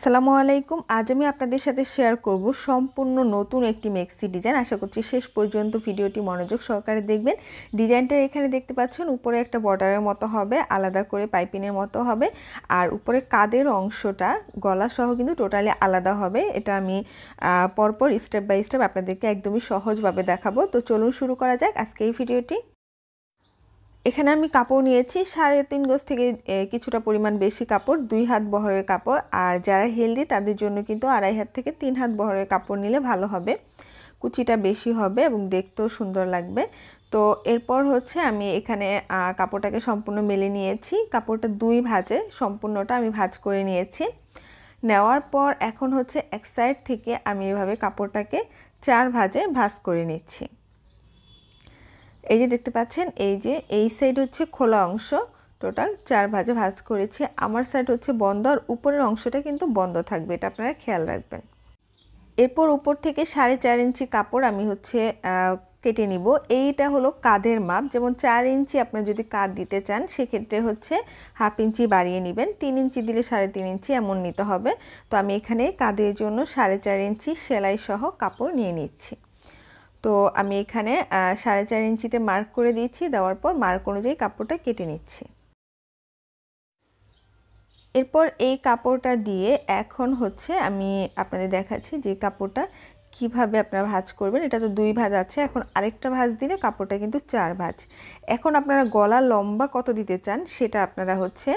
আসসালামু আলাইকুম আজ আমি আপনাদের সাথে শেয়ার করব সম্পূর্ণ নতুন একটি মেক্সি ডিজাইন আশা করছি শেষ পর্যন্ত ভিডিওটি মনোযোগ সহকারে দেখবেন ডিজাইনটা এখানে দেখতে পাচ্ছেন উপরে একটা বর্ডারের মতো হবে আলাদা করে পাইপিনের মতো হবে আর উপরে কাদের অংশটা গলা সহ কিন্তু টোটালি আলাদা হবে এটা আমি পরপর স্টেপ বাই স্টেপ আপনাদেরকে একদমই সহজভাবে দেখাবো তো চলুন শুরু করা যাক আজকে এই ভিডিওটি এখানে আমি কাপড় নিয়েছি সাড়ে তিন গোজ থেকে কিছুটা পরিমাণ বেশি কাপড় দুই হাত বহরের কাপড় আর যারা হেলদি তাদের জন্য কিন্তু আড়াই হাত থেকে তিন হাত বহরের কাপড় নিলে ভালো হবে কুচিটা বেশি হবে এবং দেখতেও সুন্দর লাগবে তো এরপর হচ্ছে আমি এখানে কাপড়টাকে সম্পূর্ণ মেলে নিয়েছি কাপড়টা দুই ভাজে সম্পূর্ণটা আমি ভাজ করে নিয়েছি নেওয়ার পর এখন হচ্ছে এক সাইড থেকে আমি এভাবে কাপড়টাকে চার ভাজে ভাজ করে নিচ্ছি এই যে দেখতে পাচ্ছেন এই যে এই সাইড হচ্ছে খোলা অংশ টোটাল চার ভাজে ভাজ করেছি আমার সাইড হচ্ছে বন্ধ আর উপরের অংশটা কিন্তু বন্ধ থাকবে এটা আপনারা খেয়াল রাখবেন এরপর উপর থেকে সাড়ে চার ইঞ্চি কাপড় আমি হচ্ছে কেটে নিব এইটা হলো কাঁধের মাপ যেমন চার ইঞ্চি আপনার যদি কাঁধ দিতে চান সেক্ষেত্রে হচ্ছে হাফ ইঞ্চি বাড়িয়ে নেবেন তিন ইঞ্চি দিলে সাড়ে তিন ইঞ্চি এমন নিতে হবে তো আমি এখানে কাঁধের জন্য সাড়ে চার ইঞ্চি সেলাই সহ কাপড় নিয়ে নিচ্ছি তো আমি এখানে সাড়ে চার ইঞ্চিতে মার্ক করে দিয়েছি দেওয়ার পর মার্ক অনুযায়ী কাপড়টা কেটে নিচ্ছি এরপর এই কাপড়টা দিয়ে এখন হচ্ছে আমি আপনাদের দেখাচ্ছি যে কাপড়টা কিভাবে আপনারা ভাজ করবেন এটা তো দুই ভাজ আছে এখন আরেকটা ভাজ দিলে কাপড়টা কিন্তু চার ভাজ এখন আপনারা গলা লম্বা কত দিতে চান সেটা আপনারা হচ্ছে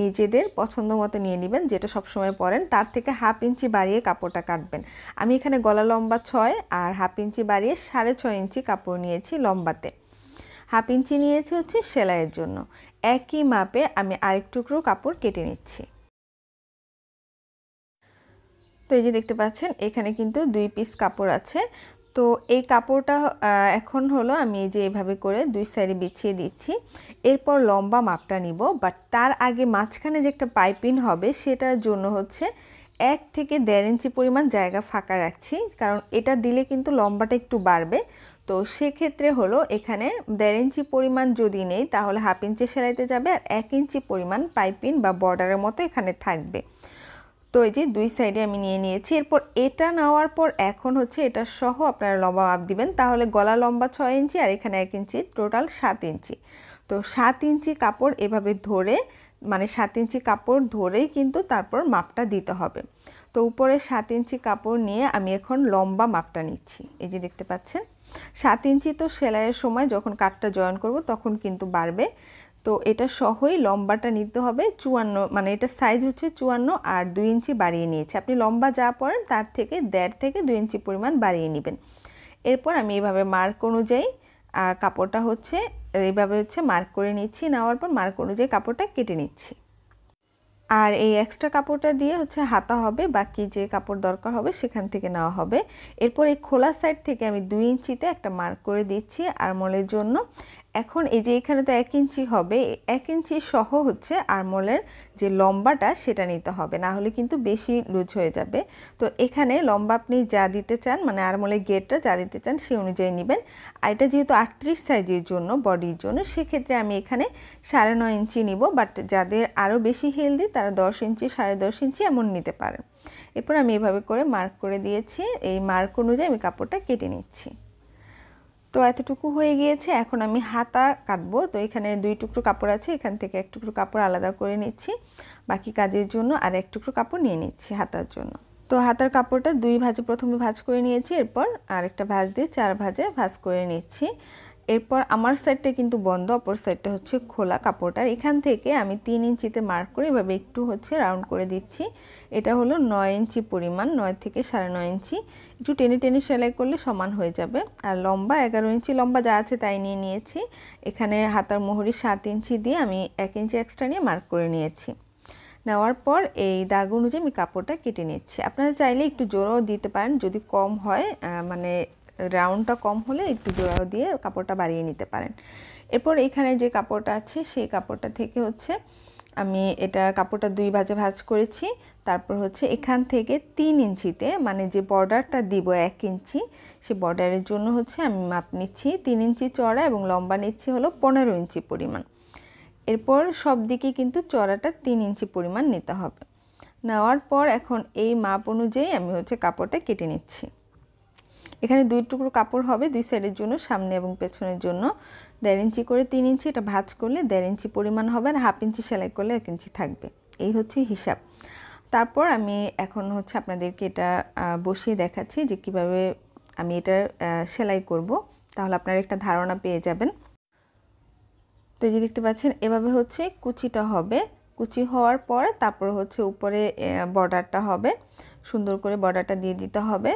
নিজেদের পছন্দ মতো নিয়ে নেবেন যেটা সবসময় পরেন তার থেকে হাফ ইঞ্চি বাড়িয়ে কাপড়টা কাটবেন আমি এখানে গলা লম্বা ছয় আর হাফ ইঞ্চি বাড়িয়ে সাড়ে ছয় ইঞ্চি কাপড় নিয়েছি লম্বাতে হাফ ইঞ্চি নিয়েছি হচ্ছে সেলাইয়ের জন্য একই মাপে আমি আরেক টুকরো কাপড় কেটে নিচ্ছি তো এই যে দেখতে পাচ্ছেন এখানে কিন্তু দুই পিস কাপড় আছে তো এই কাপড়টা এখন হলো আমি এই যে এভাবে করে দুই সাইডে বিছিয়ে দিচ্ছি এরপর লম্বা মাপটা নিব বাট তার আগে মাঝখানে যে একটা পাইপিন হবে সেটার জন্য হচ্ছে এক থেকে দেড় ইঞ্চি পরিমাণ জায়গা ফাঁকা রাখছি কারণ এটা দিলে কিন্তু লম্বাটা একটু বাড়বে তো সেক্ষেত্রে হলো এখানে দেড় ইঞ্চি পরিমাণ যদি নেই তাহলে হাফ ইঞ্চি সেলাইতে যাবে আর এক ইঞ্চি পরিমাণ পাইপিন বা বর্ডারের মতো এখানে থাকবে তো এই যে দুই সাইডে আমি নিয়ে নিয়েছি এরপর এটা নেওয়ার পর এখন হচ্ছে এটা সহ আপনারা লম্বা মাপ দিবেন তাহলে গলা লম্বা ছয় ইঞ্চি আর এখানে এক ইঞ্চি টোটাল সাত ইঞ্চি তো সাত ইঞ্চি কাপড় এভাবে ধরে মানে সাত ইঞ্চি কাপড় ধরেই কিন্তু তারপর মাপটা দিতে হবে তো উপরে সাত ইঞ্চি কাপড় নিয়ে আমি এখন লম্বা মাপটা নিচ্ছি এই যে দেখতে পাচ্ছেন সাত ইঞ্চি তো সেলাইয়ের সময় যখন কাটটা জয়েন করব তখন কিন্তু বাড়বে তো এটা সহই লম্বাটা নিতে হবে চুয়ান্ন মানে এটা সাইজ হচ্ছে চুয়ান্ন আর দুই ইঞ্চি বাড়িয়ে নিয়েছি আপনি লম্বা যা পড়েন তার থেকে দেড় থেকে দুই ইঞ্চি পরিমাণ বাড়িয়ে নেবেন এরপর আমি এভাবে মার্ক অনুযায়ী কাপড়টা হচ্ছে এইভাবে হচ্ছে মার্ক করে নিচ্ছি নেওয়ার পর মার্ক অনুযায়ী কাপড়টা কেটে নিচ্ছি আর এই এক্সট্রা কাপড়টা দিয়ে হচ্ছে হাতা হবে বাকি যে কাপড় দরকার হবে সেখান থেকে নেওয়া হবে এরপর এই খোলা সাইড থেকে আমি দুই ইঞ্চিতে একটা মার্ক করে দিচ্ছি আরমোলের জন্য এখন এই যে এখানে তো এক ইঞ্চি হবে এক ইঞ্চি সহ হচ্ছে আরমোলের যে লম্বাটা সেটা নিতে হবে না হলে কিন্তু বেশি লুজ হয়ে যাবে তো এখানে লম্বা আপনি যা দিতে চান মানে আরমোলের গেটটা যা দিতে চান সেই অনুযায়ী নেবেন আর এটা যেহেতু আটত্রিশ সাইজের জন্য বডির জন্য সেক্ষেত্রে আমি এখানে সাড়ে নয় ইঞ্চি নিব বাট যাদের আরও বেশি হেলদি তারা দশ ইঞ্চি সাড়ে দশ ইঞ্চি এমন নিতে পারেন এরপর আমি এভাবে করে মার্ক করে দিয়েছি এই মার্ক অনুযায়ী আমি কাপড়টা কেটে নিচ্ছি তো এতটুকু হয়ে গিয়েছে এখন আমি হাতা কাটবো তো এখানে দুই টুকরো কাপড় আছে এখান থেকে এক টুকরো কাপড় আলাদা করে নিচ্ছি বাকি কাজের জন্য আর এক টুকরো কাপড় নিয়ে নিচ্ছি হাতার জন্য তো হাতার কাপড়টা দুই ভাজে প্রথমে ভাজ করে নিয়েছি এরপর আরেকটা ভাজ দিয়ে চার ভাজে ভাজ করে নিচ্ছি এরপর আমার সাইডটা কিন্তু বন্ধ অপর সাইডটা হচ্ছে খোলা কাপড়টা এখান থেকে আমি তিন ইঞ্চিতে মার্ক করে এভাবে একটু হচ্ছে রাউন্ড করে দিচ্ছি এটা হলো নয় ইঞ্চি পরিমাণ নয় থেকে সাড়ে নয় ইঞ্চি একটু টেনে টেনে সেলাই করলে সমান হয়ে যাবে আর লম্বা এগারো ইঞ্চি লম্বা যা আছে তাই নিয়ে নিয়েছি এখানে হাতার মোহরি সাত ইঞ্চি দিয়ে আমি এক ইঞ্চি এক্সট্রা নিয়ে মার্ক করে নিয়েছি নেওয়ার পর এই দাগ অনুযায়ী আমি কাপড়টা কেটে নিচ্ছি আপনারা চাইলে একটু জোরও দিতে পারেন যদি কম হয় মানে রাউন্ডটা কম হলে একটু জোড়াও দিয়ে কাপড়টা বাড়িয়ে নিতে পারেন এরপর এখানে যে কাপড়টা আছে সেই কাপড়টা থেকে হচ্ছে আমি এটা কাপড়টা দুই ভাজে ভাজ করেছি তারপর হচ্ছে এখান থেকে তিন ইঞ্চিতে মানে যে বর্ডারটা দিব এক ইঞ্চি সে বর্ডারের জন্য হচ্ছে আমি মাপ নিচ্ছি তিন ইঞ্চি চড়া এবং লম্বা নিচ্ছি হলো পনেরো ইঞ্চি পরিমাণ এরপর সব দিকে কিন্তু চড়াটা তিন ইঞ্চি পরিমাণ নিতে হবে নেওয়ার পর এখন এই মাপ অনুযায়ী আমি হচ্ছে কাপড়টা কেটে নিচ্ছি এখানে দুই টুকরো কাপড় হবে দুই সাইডের জন্য সামনে এবং পেছনের জন্য দেড় ইঞ্চি করে তিন ইঞ্চি এটা ভাঁজ করলে দেড় ইঞ্চি পরিমাণ হবে আর হাফ ইঞ্চি সেলাই করলে এক ইঞ্চি থাকবে এই হচ্ছে হিসাব তারপর আমি এখন হচ্ছে আপনাদেরকে এটা বসিয়ে দেখাচ্ছি যে কিভাবে আমি এটা সেলাই করব তাহলে আপনারা একটা ধারণা পেয়ে যাবেন তো যে দেখতে পাচ্ছেন এভাবে হচ্ছে কুচিটা হবে কুচি হওয়ার পর তারপর হচ্ছে উপরে বর্ডারটা হবে সুন্দর করে বর্ডারটা দিয়ে দিতে হবে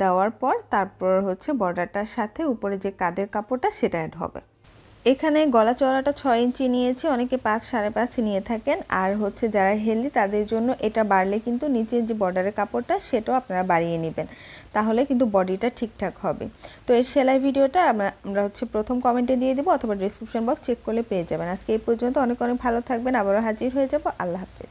দেওয়ার পর তারপর হচ্ছে বর্ডারটার সাথে উপরে যে কাদের কাপড়টা সেটা অ্যাড হবে এখানে গলা চড়াটা ছয় ইঞ্চি নিয়েছি অনেকে পাঁচ সাড়ে পাঁচ নিয়ে থাকেন আর হচ্ছে যারা হেলদি তাদের জন্য এটা বাড়লে কিন্তু নিচের যে বর্ডারের কাপড়টা সেটাও আপনারা বাড়িয়ে নেবেন তাহলে কিন্তু বডিটা ঠিকঠাক হবে তো এর সেলাই ভিডিওটা আমরা আমরা হচ্ছে প্রথম কমেন্টে দিয়ে দেবো অথবা ডিসক্রিপশন বক্স চেক করলে পেয়ে যাবেন আজকে এই পর্যন্ত অনেক অনেক ভালো থাকবেন আবারও হাজির হয়ে যাব আল্লাহ হাফেজ